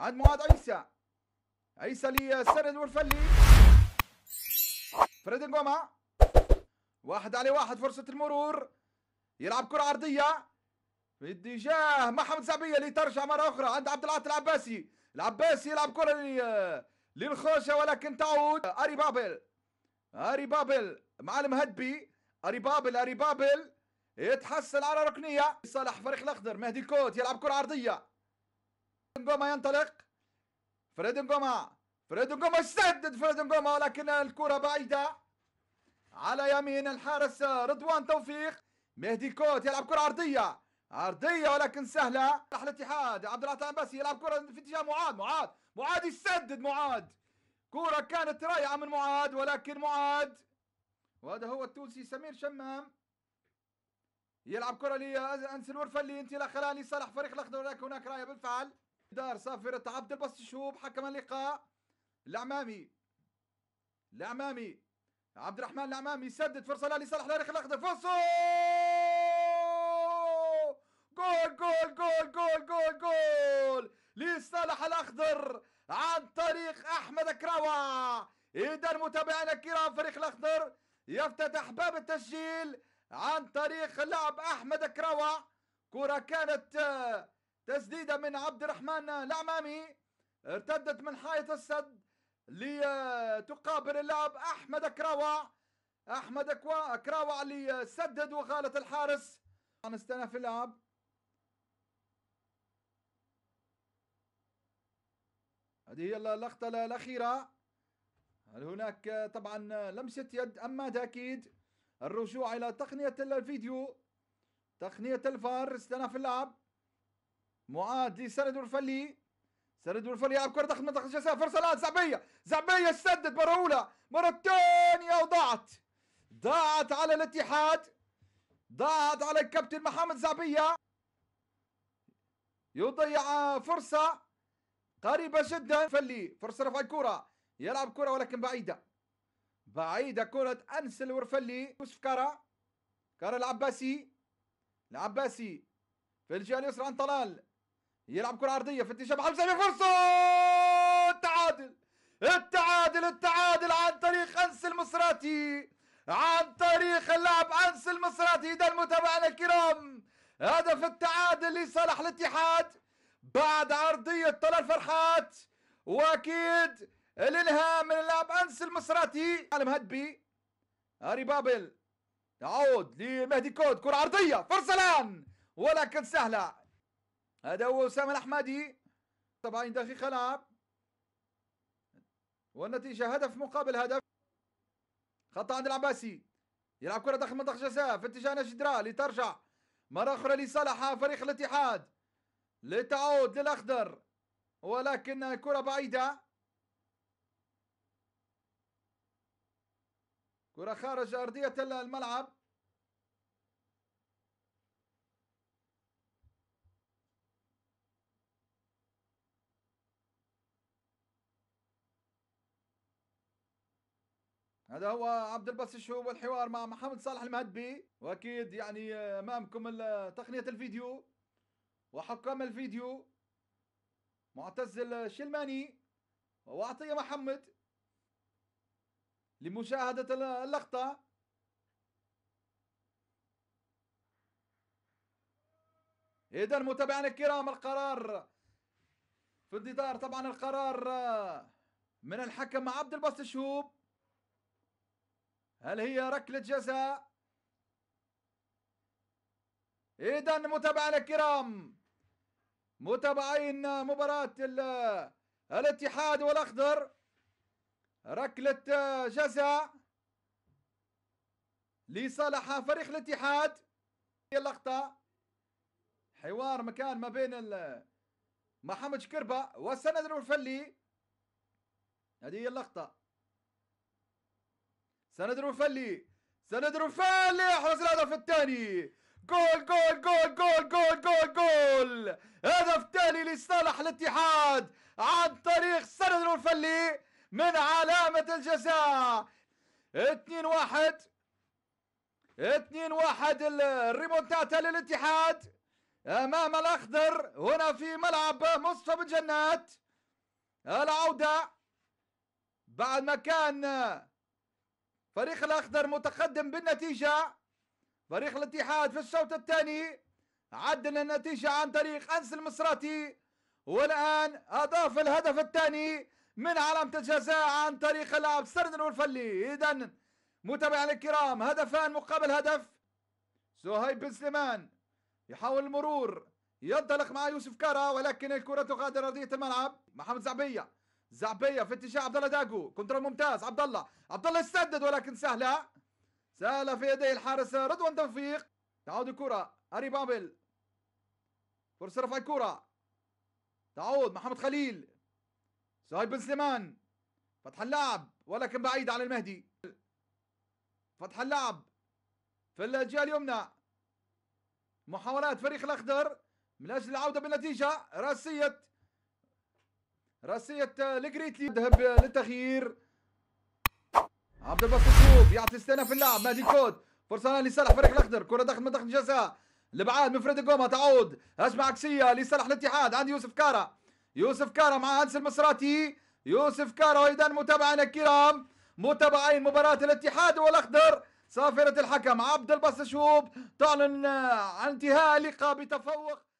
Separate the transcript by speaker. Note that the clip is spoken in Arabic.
Speaker 1: عاد معاد عيسى عيسى للسرد والفلي فريد نقومة واحد على واحد فرصة المرور يلعب كرة عرضية في اتجاه محمد زعبية اللي ترجع مرة أخرى عند عبد العاطي العباسي العباسي يلعب كرة للخوشة ولكن تعود أري بابل أري بابل مع المهدبي أري بابل أري بابل يتحصل على ركنية صالح فريق الأخضر مهدي كوت يلعب كرة عرضية فريد ينطلق فريد جوما فريد جوما يسدد فريد جوما ولكن الكرة بعيدة على يمين الحارس رضوان توفيق مهدي كوت يلعب كرة عرضية عرضية ولكن سهلة راح الاتحاد عبد العطاء باسي يلعب كرة في اتجاه معاد معاد معاد يسدد معاد كرة كانت رايعة من معاد ولكن معاد وهذا هو التونسي سمير شمام يلعب كرة لأنس الورفلي خلال لصالح فريق الأخضر هناك راية بالفعل دار صافرة عبد الباسط الشوب حكم اللقاء العمامي العمامي عبد الرحمن العمامي سدد فرصة لالي صلاح لاريخ الأخضر فرصة جول جول جول جول جول جول لصالح الأخضر عن طريق أحمد كراوة إذا متابعينا الكرام فريق الأخضر يفتتح باب التسجيل عن طريق اللاعب أحمد كراوة كرة كانت تسديدة من عبد الرحمن العمامي ارتدت من حائط السد لتقابل اللاعب احمد كراوع احمد كراوع اللي سدد وغالت الحارس عن في اللعب هذه هي اللقطة الأخيرة هل هناك طبعا لمسة يد أما تأكيد الرجوع إلى تقنية الفيديو تقنية الفار في اللعب معادي سند الفلي سند الفلي يلعب كره داخل منطقه الجزاء فرصه الان زعبيه زعبيه سدد مره اولى مره ثانيه وضاعت ضاعت على الاتحاد ضاعت على الكابتن محمد زعبيه يضيع فرصه قريبه جدا فلي فرصه رفع الكره يلعب كره ولكن بعيده بعيده كره انس الورفلي يوسف كارا كارا العباسي العباسي في الجهه اليسرى عن طلال يلعب كره عرضيه فتيش محمد سامي فرصه التعادل التعادل التعادل عن طريق انس المصراتي عن طريق اللاعب انس المصراتي ده المتابعين الكرام هدف التعادل لصالح الاتحاد بعد عرضيه طلال فرحات واكيد الالهام من اللاعب انس المصراتي عالم هدبي هاري بابل يعود لمهدي كود كره عرضيه فرصه الان ولكن سهله هذا هو أسامة الأحمدي 70 دقيقة لعب والنتيجة هدف مقابل هدف خط عند العباسي يلعب كرة داخل منطقة الجزاء في اتجاه نجدرا لترجع مرة أخرى لصالح فريق الاتحاد لتعود للأخضر ولكن كرة بعيدة كرة خارج أرضية الملعب هذا هو عبد الباسط الشهوب والحوار مع محمد صالح المهدبي واكيد يعني امامكم تقنيه الفيديو وحكام الفيديو معتز الشلماني وعطيه محمد لمشاهده اللقطه اذا متابعينا الكرام القرار في انتظار طبعا القرار من الحكم عبد الباسط الشهوب هل هي ركلة جزاء إذا متابعينا الكرام متابعين مباراة الاتحاد والأخضر ركلة جزاء لصالح فريق الاتحاد هي اللقطة حوار مكان ما بين محمد شكربة والسند الفلي هذه هي اللقطة سند المفلي سند المفلي يحرز الهدف الثاني جول جول جول جول جول جول جول هدف ثاني لصالح الاتحاد عن طريق سند المفلي من علامة الجزاء 2 واحد 2 واحد الريمونتاتا للاتحاد امام الاخضر هنا في ملعب مصطفى بن جنات العودة بعد ما كان فريق الأخضر متقدم بالنتيجة فريق الاتحاد في الشوط الثاني عدل النتيجة عن طريق أنس المصراتي والآن أضاف الهدف الثاني من علامة الجزاء عن طريق اللاعب سردن والفلي إذا متابعينا الكرام هدفان مقابل هدف سهيب بن سليمان يحاول المرور ينطلق مع يوسف كارا ولكن الكرة تغادر أرضية الملعب محمد زعبية زعبيه اتجاه عبد الله داجو كنترول ممتاز عبد الله عبد الله استدد ولكن سهله سهله في يدي الحارس رضوان توفيق تعود الكره اري بابل فرصه رفع الكره تعود محمد خليل سهيل بن سليمان فتح اللعب ولكن بعيد عن المهدي فتح اللعب في الجهه اليمنى محاولات فريق الاخضر من اجل العوده بالنتيجه راسيه راسية لجريتلي ذهب للتغيير عبد الباسط الشوف يعطي استنى في اللعب مهدي كود فرصة لصالح فريق الاخضر كرة داخل منطقة الجزاء لبعاد من فريد جوما تعود هجمة عكسية لصالح الاتحاد عند يوسف كارا يوسف كارا مع انس المصراتي يوسف كارا ايضا متابعينا الكرام متابعين مباراة الاتحاد والاخضر صافرة الحكم عبد الباسط شوب تعلن عن انتهاء اللقاء بتفوق